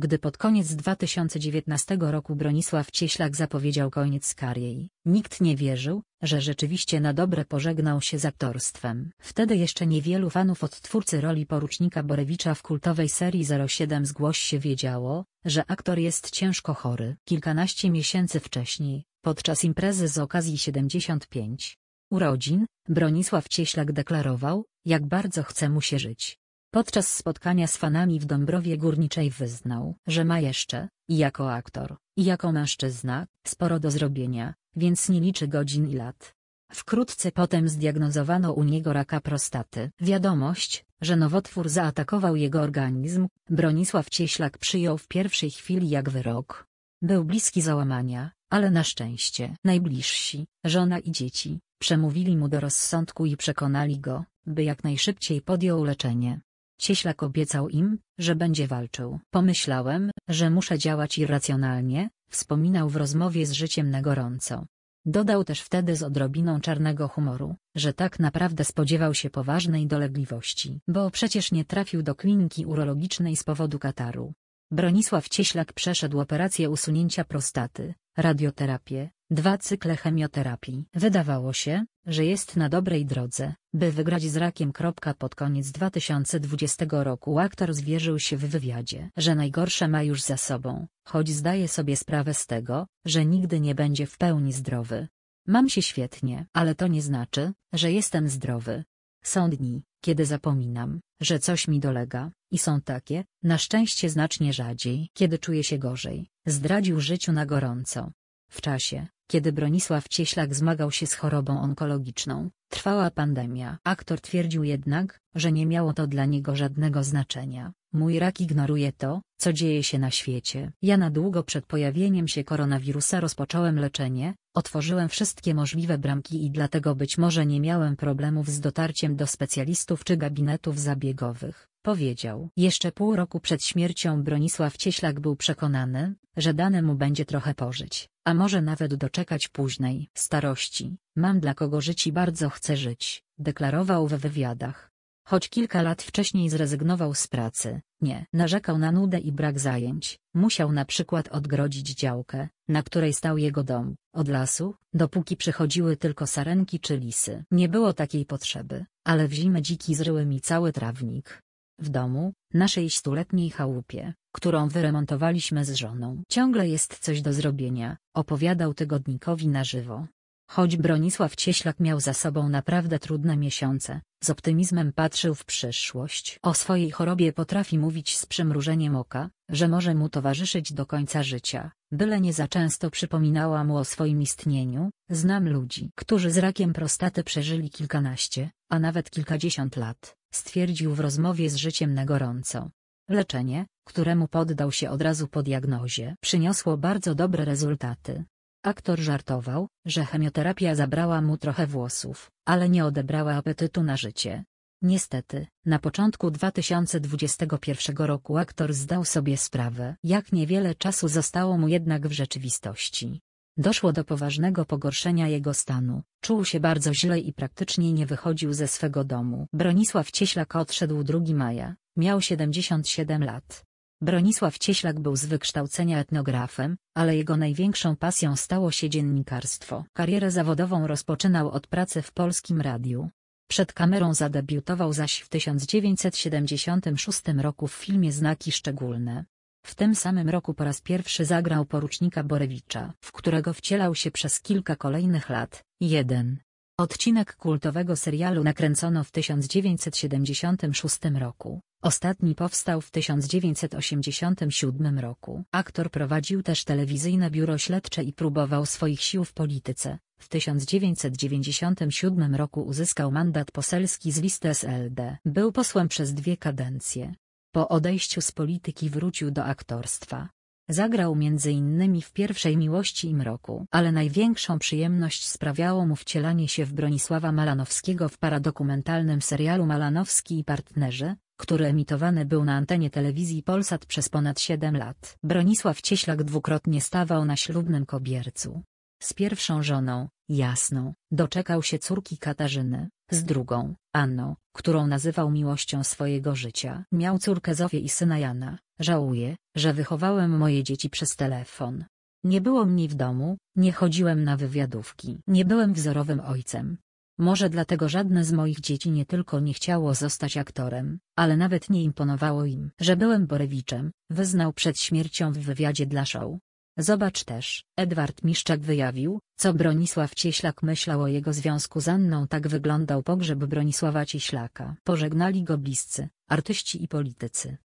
Gdy pod koniec 2019 roku Bronisław Cieślak zapowiedział koniec kariery, nikt nie wierzył, że rzeczywiście na dobre pożegnał się z aktorstwem. Wtedy jeszcze niewielu fanów od twórcy roli porucznika Borewicza w kultowej serii 07 zgłoś się wiedziało, że aktor jest ciężko chory. Kilkanaście miesięcy wcześniej, podczas imprezy z okazji 75 urodzin, Bronisław Cieślak deklarował, jak bardzo chce mu się żyć. Podczas spotkania z fanami w Dąbrowie Górniczej wyznał, że ma jeszcze, i jako aktor, i jako mężczyzna, sporo do zrobienia, więc nie liczy godzin i lat. Wkrótce potem zdiagnozowano u niego raka prostaty. Wiadomość, że nowotwór zaatakował jego organizm, Bronisław Cieślak przyjął w pierwszej chwili jak wyrok. Był bliski załamania, ale na szczęście najbliżsi, żona i dzieci, przemówili mu do rozsądku i przekonali go, by jak najszybciej podjął leczenie. Cieślak obiecał im, że będzie walczył. Pomyślałem, że muszę działać irracjonalnie, wspominał w rozmowie z życiem na gorąco. Dodał też wtedy z odrobiną czarnego humoru, że tak naprawdę spodziewał się poważnej dolegliwości, bo przecież nie trafił do kliniki urologicznej z powodu kataru. Bronisław Cieślak przeszedł operację usunięcia prostaty, radioterapię, dwa cykle chemioterapii. Wydawało się, że jest na dobrej drodze, by wygrać z rakiem. Pod koniec 2020 roku aktor zwierzył się w wywiadzie, że najgorsze ma już za sobą, choć zdaje sobie sprawę z tego, że nigdy nie będzie w pełni zdrowy. Mam się świetnie, ale to nie znaczy, że jestem zdrowy. Są dni, kiedy zapominam, że coś mi dolega, i są takie, na szczęście znacznie rzadziej, kiedy czuje się gorzej. Zdradził życiu na gorąco. W czasie, kiedy Bronisław Cieślak zmagał się z chorobą onkologiczną, trwała pandemia. Aktor twierdził jednak, że nie miało to dla niego żadnego znaczenia. Mój rak ignoruje to, co dzieje się na świecie. Ja na długo przed pojawieniem się koronawirusa rozpocząłem leczenie, otworzyłem wszystkie możliwe bramki i dlatego być może nie miałem problemów z dotarciem do specjalistów czy gabinetów zabiegowych, powiedział. Jeszcze pół roku przed śmiercią Bronisław Cieślak był przekonany, że dane mu będzie trochę pożyć a może nawet doczekać późnej starości. Mam dla kogo żyć i bardzo chcę żyć, deklarował w wywiadach. Choć kilka lat wcześniej zrezygnował z pracy, nie narzekał na nudę i brak zajęć, musiał na przykład odgrodzić działkę, na której stał jego dom, od lasu, dopóki przychodziły tylko sarenki czy lisy. Nie było takiej potrzeby, ale w zimę dziki zryły mi cały trawnik. W domu, naszej stuletniej chałupie, którą wyremontowaliśmy z żoną. Ciągle jest coś do zrobienia, opowiadał tygodnikowi na żywo. Choć Bronisław Cieślak miał za sobą naprawdę trudne miesiące, z optymizmem patrzył w przyszłość. O swojej chorobie potrafi mówić z przymrużeniem oka, że może mu towarzyszyć do końca życia, byle nie za często przypominała mu o swoim istnieniu. Znam ludzi, którzy z rakiem prostaty przeżyli kilkanaście, a nawet kilkadziesiąt lat, stwierdził w rozmowie z życiem na gorąco. Leczenie, któremu poddał się od razu po diagnozie, przyniosło bardzo dobre rezultaty. Aktor żartował, że chemioterapia zabrała mu trochę włosów, ale nie odebrała apetytu na życie. Niestety, na początku 2021 roku aktor zdał sobie sprawę, jak niewiele czasu zostało mu jednak w rzeczywistości. Doszło do poważnego pogorszenia jego stanu, czuł się bardzo źle i praktycznie nie wychodził ze swego domu. Bronisław Cieślak odszedł 2 maja, miał 77 lat. Bronisław Cieślak był z wykształcenia etnografem, ale jego największą pasją stało się dziennikarstwo. Karierę zawodową rozpoczynał od pracy w Polskim Radiu. Przed kamerą zadebiutował zaś w 1976 roku w filmie Znaki Szczególne. W tym samym roku po raz pierwszy zagrał porucznika Borewicza, w którego wcielał się przez kilka kolejnych lat. 1. Odcinek kultowego serialu nakręcono w 1976 roku, ostatni powstał w 1987 roku. Aktor prowadził też telewizyjne biuro śledcze i próbował swoich sił w polityce. W 1997 roku uzyskał mandat poselski z listy SLD. Był posłem przez dwie kadencje. Po odejściu z polityki wrócił do aktorstwa. Zagrał m.in. w Pierwszej Miłości i Mroku, ale największą przyjemność sprawiało mu wcielanie się w Bronisława Malanowskiego w paradokumentalnym serialu Malanowski i partnerzy, który emitowany był na antenie telewizji Polsat przez ponad 7 lat. Bronisław Cieślak dwukrotnie stawał na ślubnym kobiercu. Z pierwszą żoną, Jasną, doczekał się córki Katarzyny, z drugą, Anną, którą nazywał miłością swojego życia. Miał córkę Zofię i syna Jana. Żałuję, że wychowałem moje dzieci przez telefon. Nie było mnie w domu, nie chodziłem na wywiadówki. Nie byłem wzorowym ojcem. Może dlatego żadne z moich dzieci nie tylko nie chciało zostać aktorem, ale nawet nie imponowało im, że byłem Borewiczem, wyznał przed śmiercią w wywiadzie dla show. Zobacz też, Edward Miszczak wyjawił, co Bronisław Cieślak myślał o jego związku z Anną tak wyglądał pogrzeb Bronisława Cieślaka. Pożegnali go bliscy, artyści i politycy.